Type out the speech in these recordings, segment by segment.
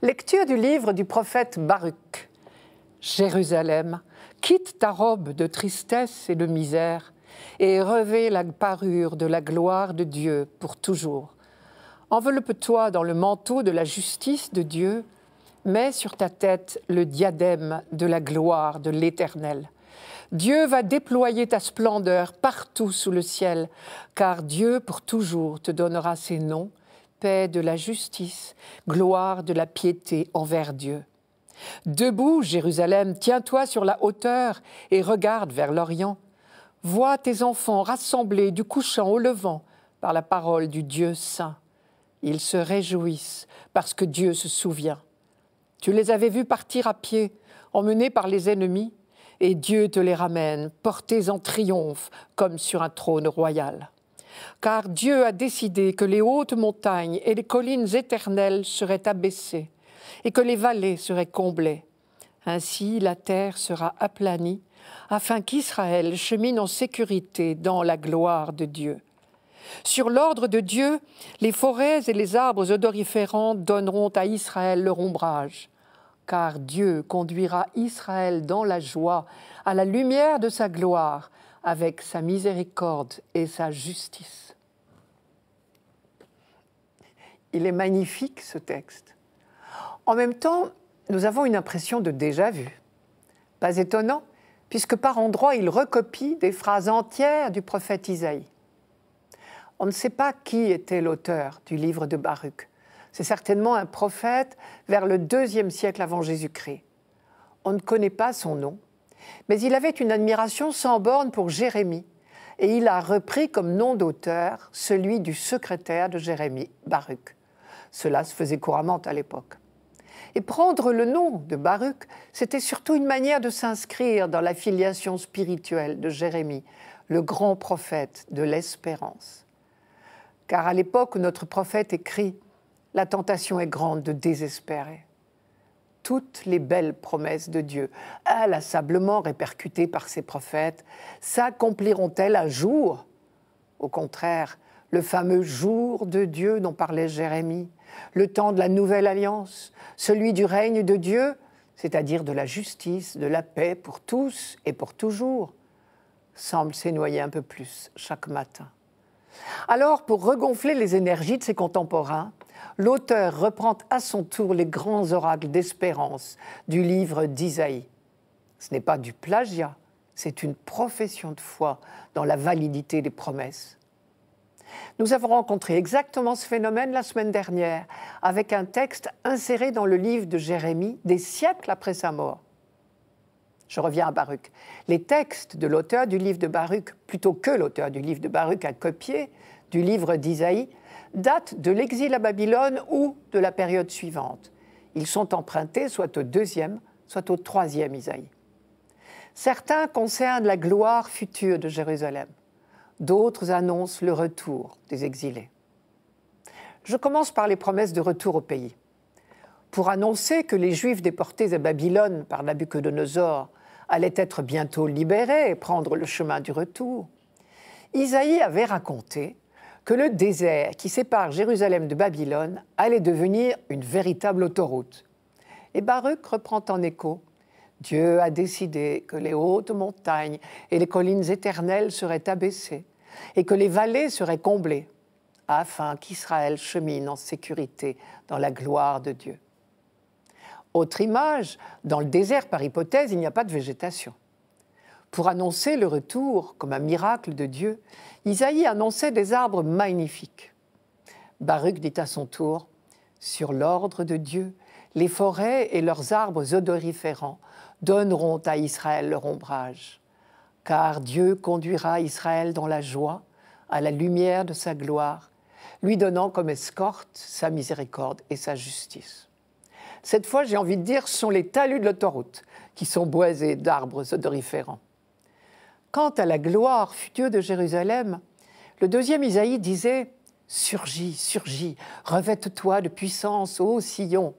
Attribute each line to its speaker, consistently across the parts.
Speaker 1: Lecture du livre du prophète Baruch. Jérusalem, quitte ta robe de tristesse et de misère et revêt la parure de la gloire de Dieu pour toujours. Enveloppe-toi dans le manteau de la justice de Dieu, mets sur ta tête le diadème de la gloire de l'Éternel. Dieu va déployer ta splendeur partout sous le ciel, car Dieu pour toujours te donnera ses noms, paix de la justice, gloire de la piété envers Dieu. Debout, Jérusalem, tiens-toi sur la hauteur et regarde vers l'Orient. Vois tes enfants rassemblés du couchant au levant par la parole du Dieu saint. Ils se réjouissent parce que Dieu se souvient. Tu les avais vus partir à pied, emmenés par les ennemis, et Dieu te les ramène, portés en triomphe comme sur un trône royal car Dieu a décidé que les hautes montagnes et les collines éternelles seraient abaissées, et que les vallées seraient comblées. Ainsi la terre sera aplanie, afin qu'Israël chemine en sécurité dans la gloire de Dieu. Sur l'ordre de Dieu, les forêts et les arbres odoriférants donneront à Israël leur ombrage, car Dieu conduira Israël dans la joie, à la lumière de sa gloire, avec sa miséricorde et sa justice. Il est magnifique ce texte. En même temps, nous avons une impression de déjà-vu. Pas étonnant, puisque par endroits, il recopie des phrases entières du prophète Isaïe. On ne sait pas qui était l'auteur du livre de Baruch. C'est certainement un prophète vers le deuxième siècle avant Jésus-Christ. On ne connaît pas son nom, mais il avait une admiration sans borne pour Jérémie, et il a repris comme nom d'auteur celui du secrétaire de Jérémie, Baruch. Cela se faisait couramment à l'époque. Et prendre le nom de Baruch, c'était surtout une manière de s'inscrire dans la filiation spirituelle de Jérémie, le grand prophète de l'espérance. Car à l'époque notre prophète écrit, la tentation est grande de désespérer toutes les belles promesses de Dieu, inlassablement répercutées par ses prophètes, s'accompliront-elles un jour Au contraire, le fameux jour de Dieu dont parlait Jérémie, le temps de la nouvelle alliance, celui du règne de Dieu, c'est-à-dire de la justice, de la paix pour tous et pour toujours, semble s'énoyer un peu plus chaque matin. Alors, pour regonfler les énergies de ses contemporains, l'auteur reprend à son tour les grands oracles d'espérance du livre d'Isaïe. Ce n'est pas du plagiat, c'est une profession de foi dans la validité des promesses. Nous avons rencontré exactement ce phénomène la semaine dernière, avec un texte inséré dans le livre de Jérémie des siècles après sa mort. Je reviens à Baruch. Les textes de l'auteur du livre de Baruch, plutôt que l'auteur du livre de Baruch a copié du livre d'Isaïe, datent de l'exil à Babylone ou de la période suivante. Ils sont empruntés soit au deuxième, soit au troisième Isaïe. Certains concernent la gloire future de Jérusalem, d'autres annoncent le retour des exilés. Je commence par les promesses de retour au pays. Pour annoncer que les Juifs déportés à Babylone par Nabuchodonosor allaient être bientôt libérés et prendre le chemin du retour, Isaïe avait raconté que le désert qui sépare Jérusalem de Babylone allait devenir une véritable autoroute. Et Baruch reprend en écho Dieu a décidé que les hautes montagnes et les collines éternelles seraient abaissées et que les vallées seraient comblées, afin qu'Israël chemine en sécurité dans la gloire de Dieu. Autre image, dans le désert, par hypothèse, il n'y a pas de végétation pour annoncer le retour comme un miracle de Dieu, Isaïe annonçait des arbres magnifiques. Baruch dit à son tour, Sur l'ordre de Dieu, les forêts et leurs arbres odoriférants donneront à Israël leur ombrage, car Dieu conduira Israël dans la joie, à la lumière de sa gloire, lui donnant comme escorte sa miséricorde et sa justice. Cette fois, j'ai envie de dire, ce sont les talus de l'autoroute qui sont boisés d'arbres odoriférants. Quant à la gloire future de Jérusalem, le deuxième Isaïe disait Surgis, surgis, revête-toi de puissance, ô Sillon.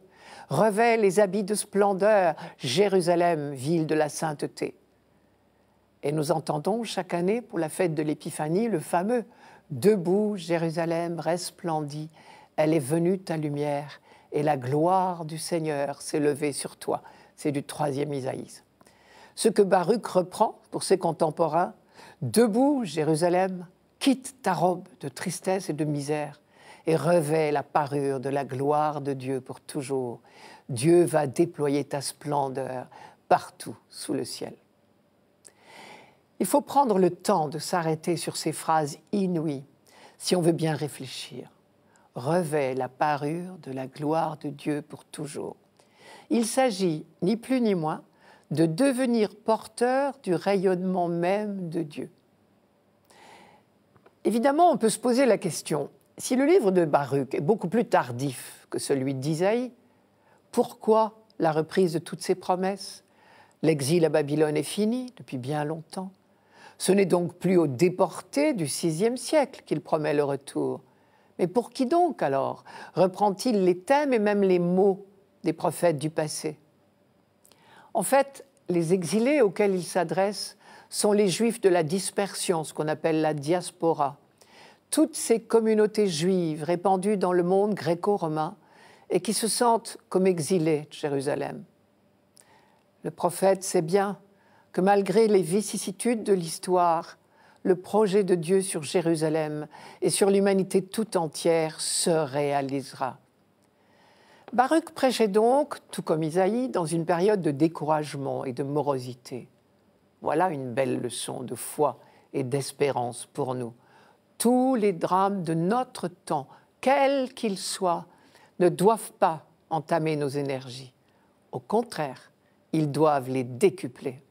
Speaker 1: Revêt les habits de splendeur, Jérusalem, ville de la sainteté. Et nous entendons chaque année pour la fête de l'Épiphanie le fameux Debout, Jérusalem resplendis elle est venue ta lumière, et la gloire du Seigneur s'est levée sur toi. C'est du troisième Isaïe ce que Baruch reprend pour ses contemporains. Debout, Jérusalem, quitte ta robe de tristesse et de misère et revêt la parure de la gloire de Dieu pour toujours. Dieu va déployer ta splendeur partout sous le ciel. Il faut prendre le temps de s'arrêter sur ces phrases inouïes si on veut bien réfléchir. Revêt la parure de la gloire de Dieu pour toujours. Il s'agit ni plus ni moins de devenir porteur du rayonnement même de Dieu. Évidemment, on peut se poser la question, si le livre de Baruch est beaucoup plus tardif que celui d'Isaïe, pourquoi la reprise de toutes ses promesses L'exil à Babylone est fini depuis bien longtemps. Ce n'est donc plus aux déportés du VIe siècle qu'il promet le retour. Mais pour qui donc alors reprend-il les thèmes et même les mots des prophètes du passé en fait, les exilés auxquels il s'adresse sont les juifs de la dispersion, ce qu'on appelle la diaspora. Toutes ces communautés juives répandues dans le monde gréco-romain et qui se sentent comme exilés de Jérusalem. Le prophète sait bien que malgré les vicissitudes de l'histoire, le projet de Dieu sur Jérusalem et sur l'humanité tout entière se réalisera. Baruch prêchait donc, tout comme Isaïe, dans une période de découragement et de morosité. Voilà une belle leçon de foi et d'espérance pour nous. Tous les drames de notre temps, quels qu'ils soient, ne doivent pas entamer nos énergies. Au contraire, ils doivent les décupler.